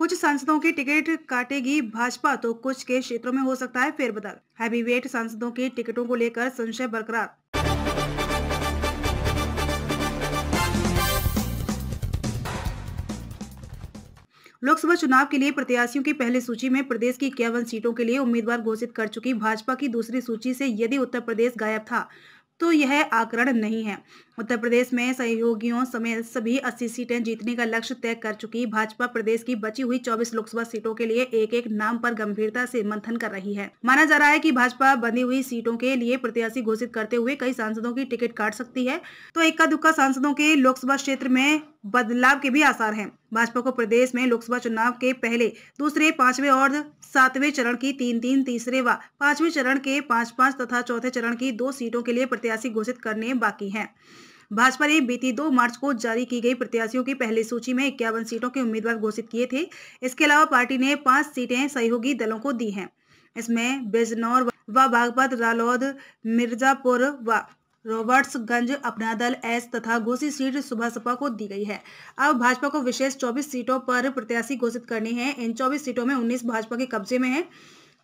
कुछ सांसदों की टिकट काटेगी भाजपा तो कुछ के क्षेत्रों में हो सकता है फेरबदल वेट सांसदों की टिकटों को लेकर संशय बरकरार लोकसभा चुनाव के लिए प्रत्याशियों की पहली सूची में प्रदेश की इक्यावन सीटों के लिए उम्मीदवार घोषित कर चुकी भाजपा की दूसरी सूची से यदि उत्तर प्रदेश गायब था तो यह आकरण नहीं है उत्तर प्रदेश में सहयोगियों समेत सभी 80 सीटें जीतने का लक्ष्य तय कर चुकी भाजपा प्रदेश की बची हुई 24 लोकसभा सीटों के लिए एक एक नाम पर गंभीरता से मंथन कर रही है माना जा रहा है कि भाजपा बनी हुई सीटों के लिए प्रत्याशी घोषित करते हुए कई सांसदों की टिकट काट सकती है तो इक्का दुक्का सांसदों के लोकसभा क्षेत्र में बदलाव के भी आसार हैं भाजपा को प्रदेश में लोकसभा चुनाव के पहले दूसरे पांचवे और सातवें चरण की तीन तीन तीसरे व पांचवें चरण के पांच पांच तथा चौथे चरण की दो सीटों के लिए प्रत्याशी घोषित करने बाकी हैं भाजपा ने बीती दो मार्च को जारी की गई प्रत्याशियों की पहली सूची में इक्यावन सीटों के उम्मीदवार घोषित किए थे इसके अलावा पार्टी ने पांच सीटें सहयोगी दलों को दी हैं इसमें बिजनौर व बागपत रालौद मिर्जापुर व रॉबर्ट्सगंज अपना दल एस तथा घोषित सीट सुबह सपा को दी गई है अब भाजपा को विशेष 24 सीटों पर प्रत्याशी घोषित करने हैं इन 24 सीटों में 19 भाजपा के कब्जे में है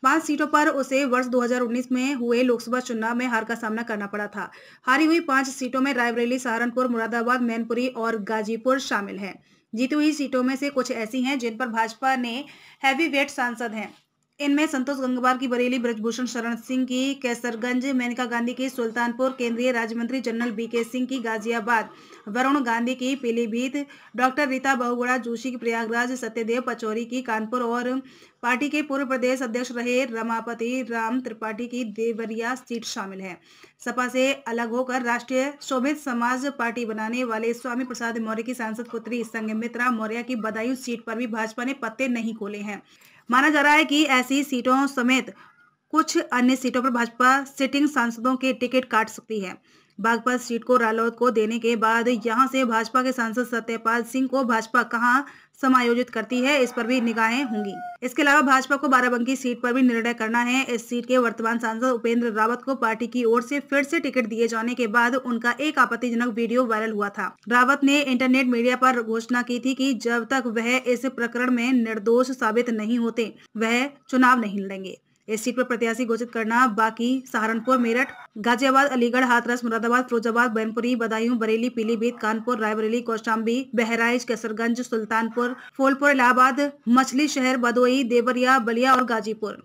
पांच सीटों पर उसे वर्ष 2019 में हुए लोकसभा चुनाव में हार का सामना करना पड़ा था हारी हुई पांच सीटों में रायबरेली सहारनपुर मुरादाबाद मैनपुरी और गाजीपुर शामिल है जीती हुई सीटों में से कुछ ऐसी हैं जिन पर भाजपा ने हैवी वेट सांसद हैं इनमें संतोष गंगवार की बरेली ब्रजभूषण शरण सिंह की कैसरगंज मेनका गांधी की सुल्तानपुर केंद्रीय राज्य मंत्री जनरल बीके सिंह की गाजियाबाद वरुण गांधी की पीलीभीत डॉक्टर रीता बहुगुड़ा जोशी की प्रयागराज सत्यदेव पचौरी की कानपुर और पार्टी के पूर्व प्रदेश अध्यक्ष रहे रमापति राम त्रिपाठी की देवरिया सीट शामिल है सपा से अलग होकर राष्ट्रीय शोभित समाज पार्टी बनाने वाले स्वामी प्रसाद मौर्य की सांसद पुत्री संगमित्रा मौर्य की बदायूं सीट पर भी भाजपा ने पत्ते नहीं खोले हैं माना जा रहा है कि ऐसी सीटों समेत कुछ अन्य सीटों पर भाजपा सिटिंग सांसदों के टिकट काट सकती है बागपत सीट को रालोद को देने के बाद यहां से भाजपा के सांसद सत्यपाल सिंह को भाजपा कहां समायोजित करती है इस पर भी निगाहें होंगी इसके अलावा भाजपा को बाराबंकी सीट पर भी निर्णय करना है इस सीट के वर्तमान सांसद उपेंद्र रावत को पार्टी की ओर से फिर से टिकट दिए जाने के बाद उनका एक आपत्तिजनक वीडियो वायरल हुआ था रावत ने इंटरनेट मीडिया पर घोषणा की थी कि जब तक वह इस प्रकरण में निर्दोष साबित नहीं होते वह चुनाव नहीं लड़ेंगे इस सीट पर प्रत्याशी घोषित करना बाकी सहारनपुर मेरठ गाजियाबाद अलीगढ़ हाथरस मुरादाबाद फिरोजाबाद बैनपुरी बदायूं बरेली पीलीभीत कानपुर रायबरेली कौशाम्बी बहराइच कसरगंज सुल्तानपुर फूलपुर इलाहाबाद मछली शहर बदोई देवरिया बलिया और गाजीपुर